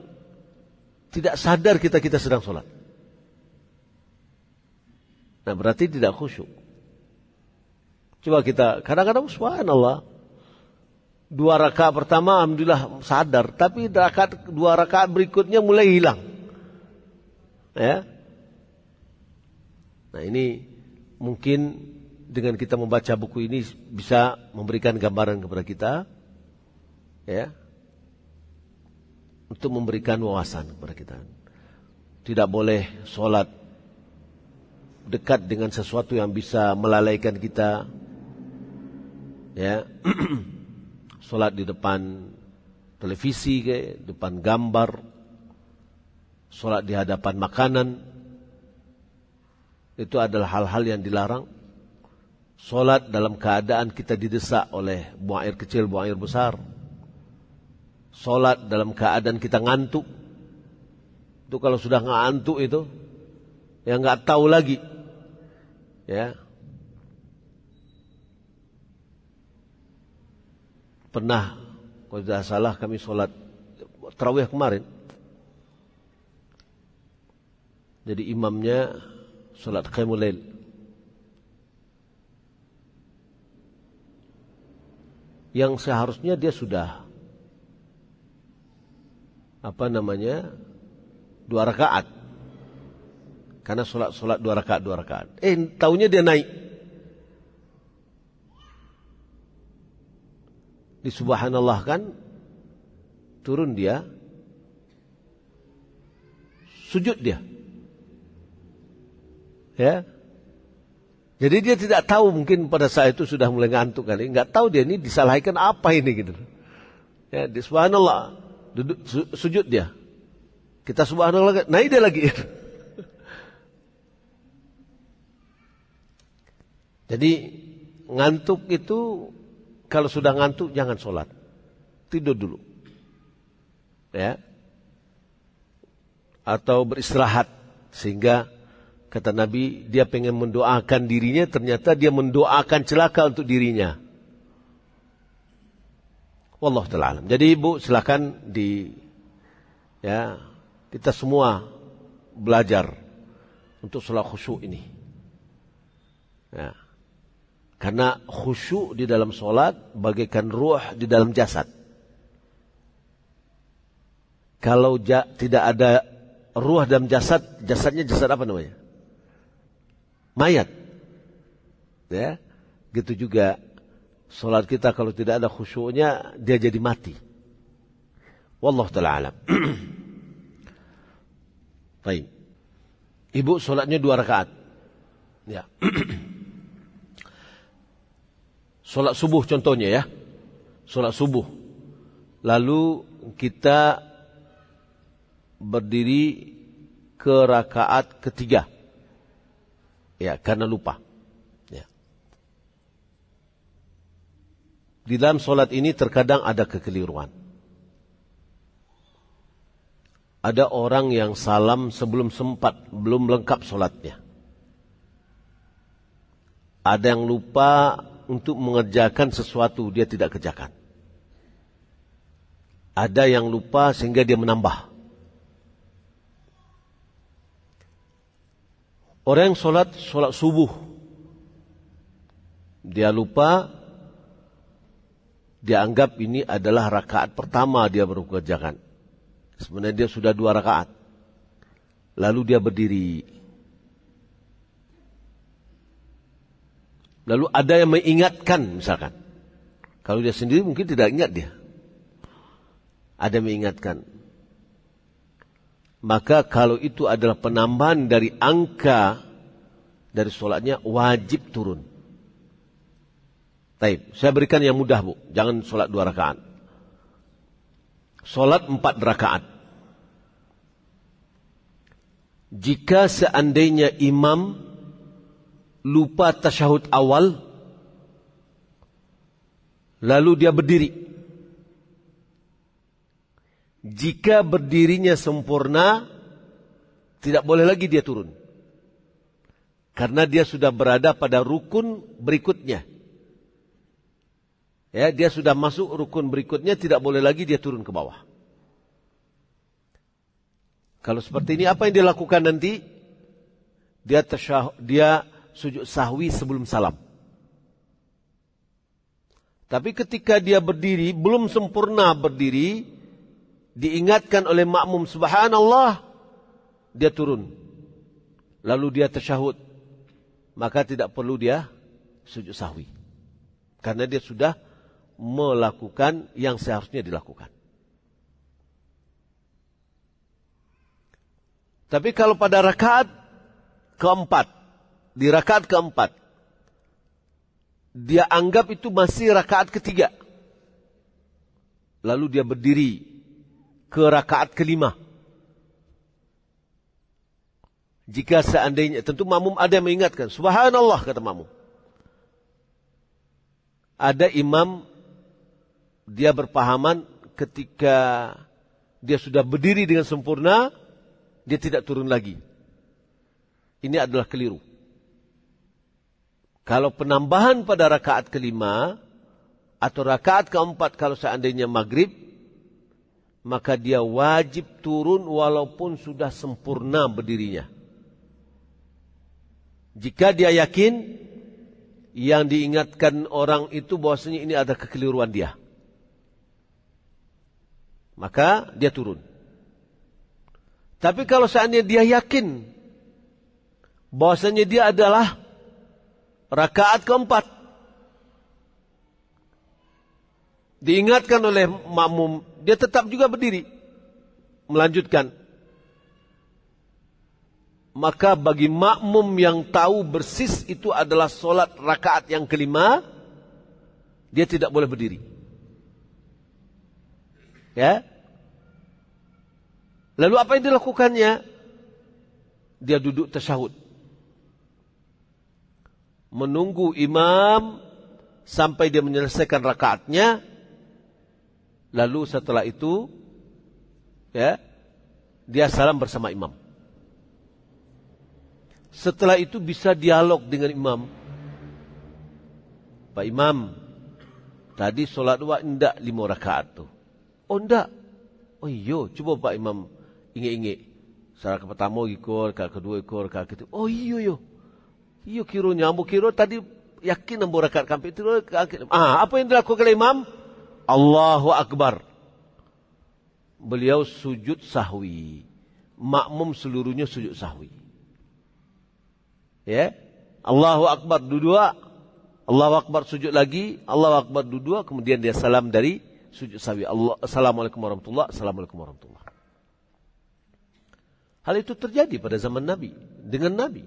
tidak sadar kita kita sedang solat. Nah berarti tidak khusyuk. Coba kita kadang-kadang subhanallah dua rakaat pertama alhamdulillah sadar tapi rakaat dua rakaat berikutnya mulai hilang. Ya. Nah ini mungkin dengan kita membaca buku ini bisa memberikan gambaran kepada kita, ya, untuk memberikan wawasan kepada kita. Tidak boleh sholat dekat dengan sesuatu yang bisa melalaikan kita, ya, (clears throat) sholat di depan televisi, ke, depan gambar, sholat di hadapan makanan, itu adalah hal-hal yang dilarang. Solat dalam keadaan kita didesak oleh buang air kecil, buang air besar. Solat dalam keadaan kita ngantuk. Itu kalau sudah ngantuk itu, ya nggak tahu lagi. Ya, pernah kalau tidak salah kami sholat terawih kemarin. Jadi imamnya Salat qiyamul lail. Yang seharusnya dia sudah apa namanya? dua rakaat. Karena salat-salat dua rakaat, dua rakaat. Eh, taunya dia naik. di subhanallah kan turun dia sujud dia Ya. Jadi dia tidak tahu mungkin pada saat itu sudah mulai ngantuk kali, nggak tahu dia ini disalahkan apa ini gitu. Ya, di subhanallah duduk su, sujud dia. Kita subhanallah naik dia lagi. (laughs) Jadi ngantuk itu kalau sudah ngantuk jangan sholat, tidur dulu, ya, atau beristirahat sehingga Kata Nabi, dia pengen mendoakan dirinya, ternyata dia mendoakan celaka untuk dirinya. Wallah ta'ala Jadi ibu silahkan di, ya, kita semua belajar untuk sholat khusyuk ini. Ya. Karena khusyuk di dalam sholat bagaikan ruh di dalam jasad. Kalau ja, tidak ada ruh dalam jasad, jasadnya jasad apa namanya? mayat. Ya. Gitu juga salat kita kalau tidak ada khusyuknya dia jadi mati. Wallahu taala alam. (clears throat) Baik. Ibu salatnya dua rakaat. Ya. salat (clears throat) subuh contohnya ya. Salat subuh. Lalu kita berdiri ke rakaat ketiga. Ya, karena lupa. Ya. Di dalam solat ini terkadang ada kekeliruan. Ada orang yang salam sebelum sempat, belum lengkap solatnya. Ada yang lupa untuk mengerjakan sesuatu dia tidak kerjakan. Ada yang lupa sehingga dia menambah. Orang yang sholat, sholat subuh. Dia lupa, dia anggap ini adalah rakaat pertama dia berkerjakan. Sebenarnya dia sudah dua rakaat. Lalu dia berdiri. Lalu ada yang mengingatkan misalkan. Kalau dia sendiri mungkin tidak ingat dia. Ada yang mengingatkan maka kalau itu adalah penambahan dari angka dari sholatnya wajib turun. Taib, saya berikan yang mudah bu, jangan sholat dua rakaat. Sholat empat rakaat. Jika seandainya imam lupa tasyahud awal, lalu dia berdiri, jika berdirinya sempurna, tidak boleh lagi dia turun. Karena dia sudah berada pada rukun berikutnya. Ya, dia sudah masuk rukun berikutnya, tidak boleh lagi dia turun ke bawah. Kalau seperti ini, apa yang dia lakukan nanti? Dia, tersyah, dia sujud sahwi sebelum salam. Tapi ketika dia berdiri, belum sempurna berdiri, diingatkan oleh makmum subhanallah dia turun lalu dia tersyahud maka tidak perlu dia sujud sahwi karena dia sudah melakukan yang seharusnya dilakukan tapi kalau pada rakaat keempat di rakaat keempat dia anggap itu masih rakaat ketiga lalu dia berdiri ke rakaat kelima. Jika seandainya, tentu makmum ada yang mengingatkan. Subhanallah kata makmum. Ada imam, dia berpahaman ketika dia sudah berdiri dengan sempurna, dia tidak turun lagi. Ini adalah keliru. Kalau penambahan pada rakaat kelima, atau rakaat keempat kalau seandainya maghrib, maka dia wajib turun walaupun sudah sempurna berdirinya. Jika dia yakin yang diingatkan orang itu bahwasanya ini ada kekeliruan dia. Maka dia turun. Tapi kalau seandainya dia yakin bahwasanya dia adalah rakaat keempat Diingatkan oleh makmum, dia tetap juga berdiri. Melanjutkan. Maka bagi makmum yang tahu bersis itu adalah solat rakaat yang kelima, dia tidak boleh berdiri. Ya. Lalu apa yang dilakukannya? Dia duduk tersahut, Menunggu imam sampai dia menyelesaikan rakaatnya, Lalu setelah itu ya dia salam bersama imam. Setelah itu bisa dialog dengan imam. Pak imam, tadi sholat wa indak lima rakaat tu? Oh indak. Oh iyo, coba Pak imam inge-inge. Salah ke pertama ikut, ke kedua ikut, ke ketiga. Oh iyo iyo, Iyo kiro nyambo kiro tadi yakin nombor rakaat kampi itu. Ah, apa yang dilakukan oleh imam? Allahu Akbar. Beliau sujud sahwi. Makmum seluruhnya sujud sahwi. Ya. Allahu Akbar duduk, Allahu Akbar sujud lagi. Allahu Akbar duduk. Kemudian dia salam dari sujud sahwi. Allah, Assalamualaikum warahmatullahi Assalamualaikum warahmatullahi Hal itu terjadi pada zaman Nabi. Dengan Nabi.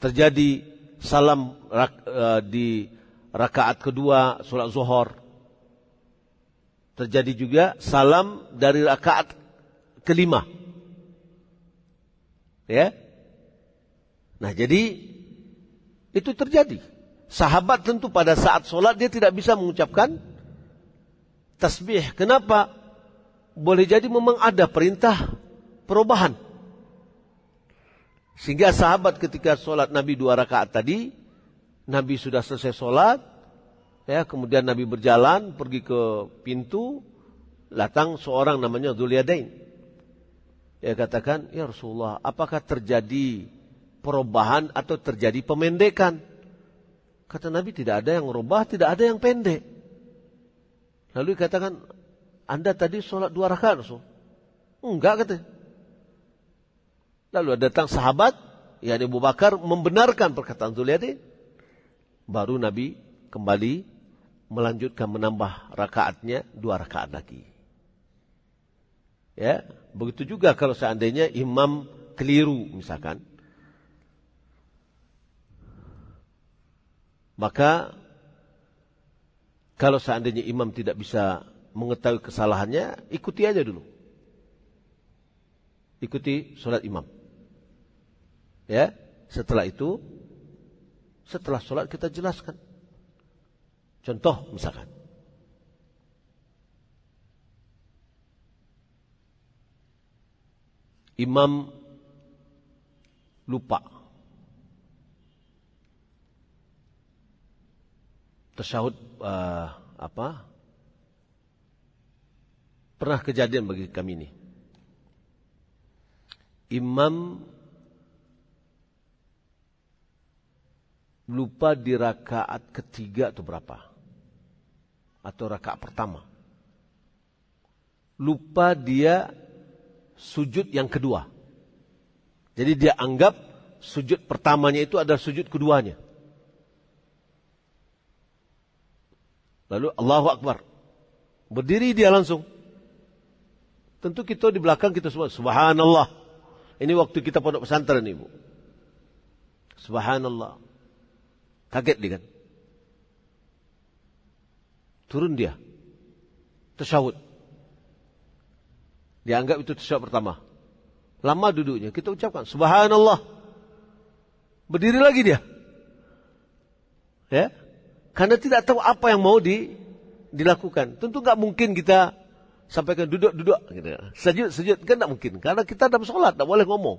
Terjadi salam eh, di rakaat kedua surat zuhur Terjadi juga salam dari rakaat kelima. Ya. Nah, jadi itu terjadi. Sahabat tentu pada saat sholat dia tidak bisa mengucapkan tasbih. Kenapa? Boleh jadi memang ada perintah perubahan. Sehingga sahabat ketika sholat Nabi dua rakaat tadi, Nabi sudah selesai sholat, Ya, kemudian Nabi berjalan pergi ke pintu, datang seorang namanya Zuliadain. Ya katakan, ya Rasulullah, apakah terjadi perubahan atau terjadi pemendekan? Kata Nabi tidak ada yang rubah, tidak ada yang pendek. Lalu dikatakan, Anda tadi sholat dua rakaat Rasul. Enggak kata. Lalu datang sahabat, yakni Abu Bakar membenarkan perkataan Zuliadain. Baru Nabi kembali melanjutkan menambah rakaatnya dua rakaat lagi. Ya, begitu juga kalau seandainya imam keliru misalkan. Maka kalau seandainya imam tidak bisa mengetahui kesalahannya, ikuti aja dulu. Ikuti sholat imam. Ya, setelah itu, setelah sholat kita jelaskan. Contoh misalkan. Imam lupa. tersahut uh, apa? Pernah kejadian bagi kami ini. Imam lupa di rakaat ketiga atau berapa? atau rakaat pertama. Lupa dia sujud yang kedua. Jadi dia anggap sujud pertamanya itu adalah sujud keduanya. Lalu Allahu Akbar. Berdiri dia langsung. Tentu kita di belakang kita semua subhanallah. Ini waktu kita pondok pesantren Ibu. Subhanallah. Kaget dia kan? Turun dia. tersahut. Dianggap itu tasyahud pertama. Lama duduknya. Kita ucapkan. Subhanallah. Berdiri lagi dia. Ya. Karena tidak tahu apa yang mau di, dilakukan. Tentu nggak mungkin kita sampaikan duduk duduk gitu. Sejud sejud kan tidak mungkin karena kita dalam sholat tidak boleh ngomong.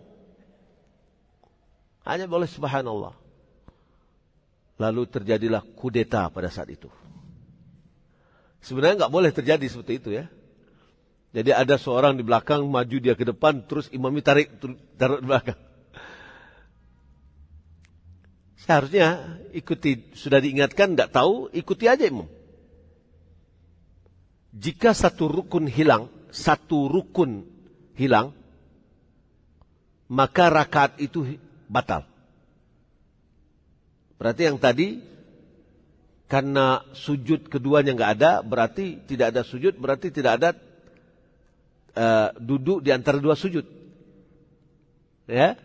Hanya boleh subhanallah. Lalu terjadilah kudeta pada saat itu. Sebenarnya nggak boleh terjadi seperti itu ya. Jadi ada seorang di belakang maju dia ke depan terus imamnya tarik taruh di belakang. Seharusnya ikuti sudah diingatkan tidak tahu ikuti aja imam. Jika satu rukun hilang, satu rukun hilang, maka rakaat itu batal. Berarti yang tadi karena sujud keduanya nggak ada, berarti tidak ada sujud, berarti tidak ada uh, duduk di antara dua sujud. Ya,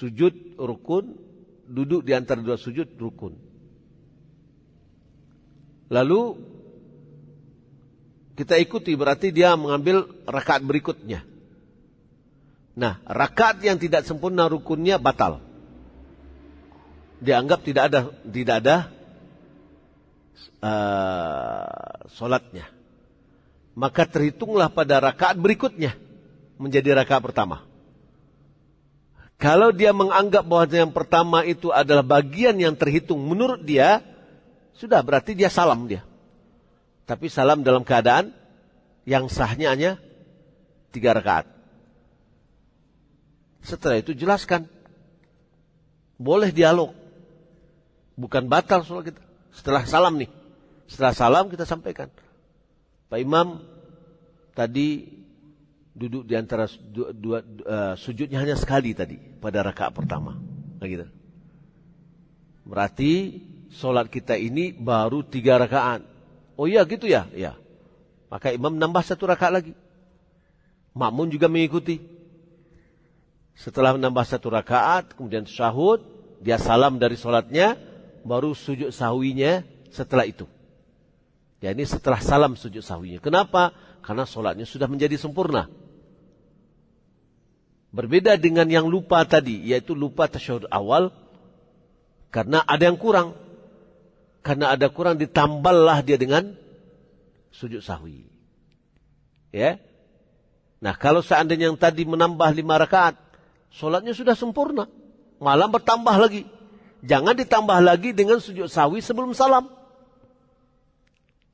sujud rukun, duduk di antara dua sujud rukun. Lalu kita ikuti berarti dia mengambil rakaat berikutnya. Nah, rakaat yang tidak sempurna rukunnya batal. Dianggap tidak ada tidak ada uh, eh, solatnya. Maka terhitunglah pada rakaat berikutnya menjadi rakaat pertama. Kalau dia menganggap bahwa yang pertama itu adalah bagian yang terhitung menurut dia, sudah berarti dia salam dia. Tapi salam dalam keadaan yang sahnya hanya tiga rakaat. Setelah itu jelaskan. Boleh dialog. Bukan batal soal kita. Setelah salam nih. Setelah salam kita sampaikan. Pak Imam tadi duduk di antara dua, dua, eh, sujudnya hanya sekali tadi pada rakaat pertama. gitu. Berarti solat kita ini baru tiga rakaat. Oh iya gitu ya? Ya. Maka imam nambah satu rakaat lagi. Makmun juga mengikuti. Setelah menambah satu rakaat, kemudian syahud, dia salam dari solatnya, baru sujud sahwinya setelah itu. Ya ini setelah salam sujud sahwinya. Kenapa? Karena sholatnya sudah menjadi sempurna. Berbeda dengan yang lupa tadi, yaitu lupa tasyahud awal, karena ada yang kurang. Karena ada kurang, ditamballah dia dengan sujud sahwi. Ya. Nah, kalau seandainya yang tadi menambah lima rakaat, sholatnya sudah sempurna. Malam bertambah lagi. Jangan ditambah lagi dengan sujud sahwi sebelum salam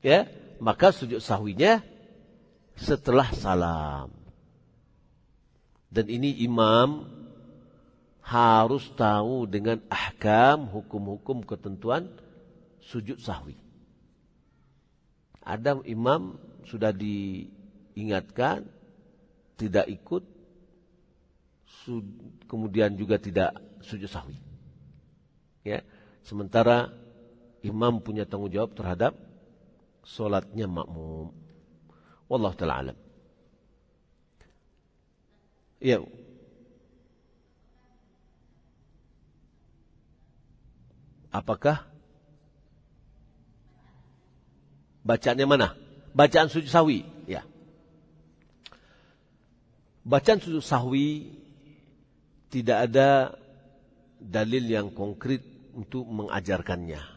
ya, maka sujud sahwinya setelah salam. Dan ini imam harus tahu dengan ahkam, hukum-hukum ketentuan sujud sahwi. Ada imam sudah diingatkan, tidak ikut, kemudian juga tidak sujud sahwi. Ya, sementara imam punya tanggung jawab terhadap solatnya makmum. Wallah ta'ala alam. Ya. Apakah bacaannya mana? Bacaan sujud sahwi, ya. Bacaan sujud sahwi tidak ada dalil yang konkret untuk mengajarkannya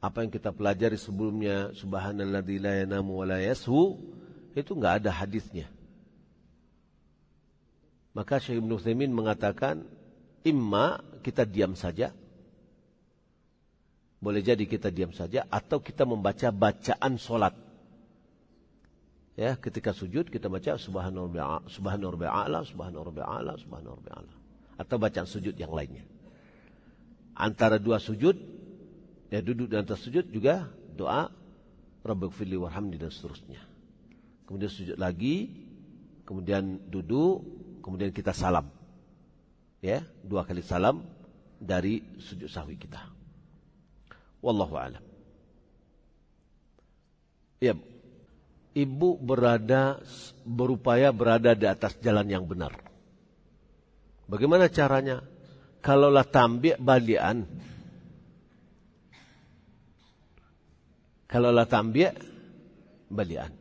apa yang kita pelajari sebelumnya subhanallah la yanamu wa la yashu itu nggak ada hadisnya maka Syekh Ibnu Utsaimin mengatakan imma kita diam saja boleh jadi kita diam saja atau kita membaca bacaan solat ya ketika sujud kita baca subhanallah subhanallah subhanallah subhanallah atau bacaan sujud yang lainnya antara dua sujud ya duduk dan tersujud juga doa Rabbighfirli warhamni dan seterusnya. Kemudian sujud lagi, kemudian duduk, kemudian kita salam. Ya, dua kali salam dari sujud sahwi kita. Wallahu a'lam. Ya. Ibu berada berupaya berada di atas jalan yang benar. Bagaimana caranya? Kalaulah tambik balian, Kalau lah tak ambil, balian.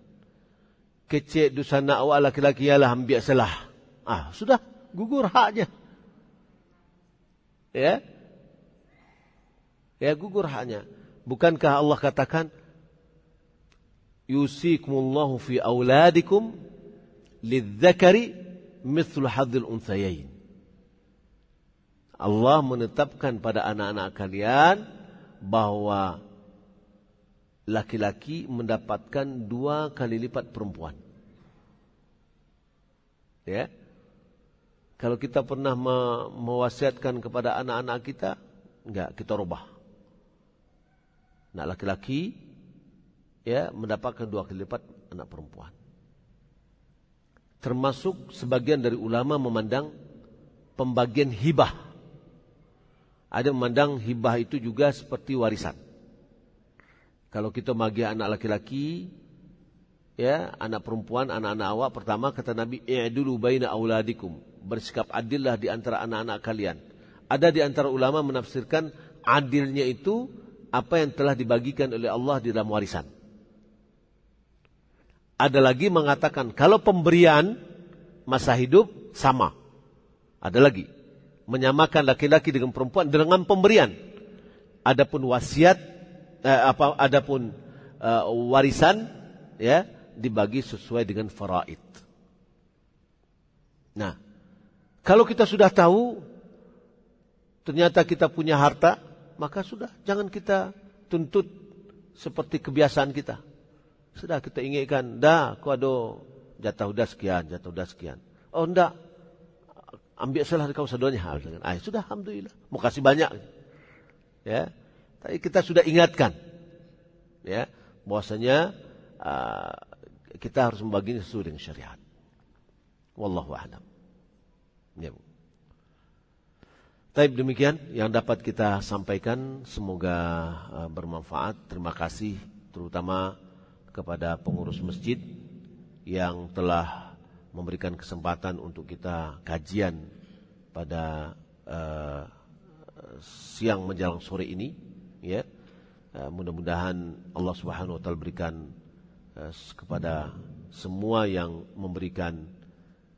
Kecil dosa nak awak laki-laki ialah ambil salah. Ah, sudah, gugur haknya. Ya? Ya, gugur haknya. Bukankah Allah katakan, Yusikumullahu fi awladikum lidzakari mithlu hadzil unthayain. Allah menetapkan pada anak-anak kalian bahwa laki-laki mendapatkan dua kali lipat perempuan. Ya. Kalau kita pernah me mewasiatkan kepada anak-anak kita, enggak kita rubah. Nah, laki-laki ya mendapatkan dua kali lipat anak perempuan. Termasuk sebagian dari ulama memandang pembagian hibah. Ada memandang hibah itu juga seperti warisan. Kalau kita bagi anak laki-laki, ya anak perempuan, anak-anak awak, pertama kata Nabi, dulu baina auladikum. Bersikap adillah di antara anak-anak kalian. Ada di antara ulama menafsirkan adilnya itu apa yang telah dibagikan oleh Allah di dalam warisan. Ada lagi mengatakan kalau pemberian masa hidup sama. Ada lagi menyamakan laki-laki dengan perempuan dengan pemberian. Adapun wasiat eh, apa adapun eh, warisan ya dibagi sesuai dengan faraid. Nah, kalau kita sudah tahu ternyata kita punya harta, maka sudah jangan kita tuntut seperti kebiasaan kita. Sudah kita inginkan, dah kau ada jatah udah sekian, jatah udah sekian. Oh enggak, ambil salah kau sedonya hal dengan ayah. Ah, sudah, Alhamdulillah. Mau kasih banyak. Ya, tapi kita sudah ingatkan ya bahwasanya uh, kita harus membagi sesuai dengan syariat. Wallahu a'lam. Ya, Tapi demikian yang dapat kita sampaikan semoga ah, bermanfaat. Terima kasih terutama kepada pengurus masjid yang telah memberikan kesempatan untuk kita kajian pada uh, siang menjelang sore ini ya. Eh, mudah-mudahan Allah Subhanahu wa taala berikan eh, kepada semua yang memberikan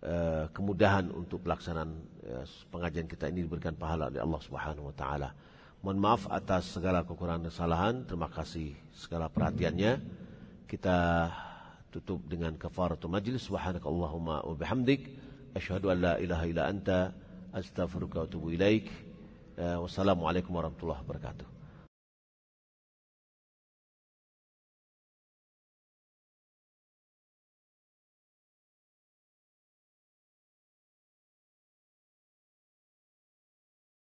eh, kemudahan untuk pelaksanaan pengajian kita ini diberikan pahala oleh Allah Subhanahu wa taala. Mohon maaf atas segala kekurangan dan kesalahan. Terima kasih segala perhatiannya. Kita tutup dengan kafaratul majlis. Subhanakallahumma wa bihamdik asyhadu an la ilaha illa anta astaghfiruka wa atubu ilaik. wassalamualaikum warahmatullahi wabarakatuh.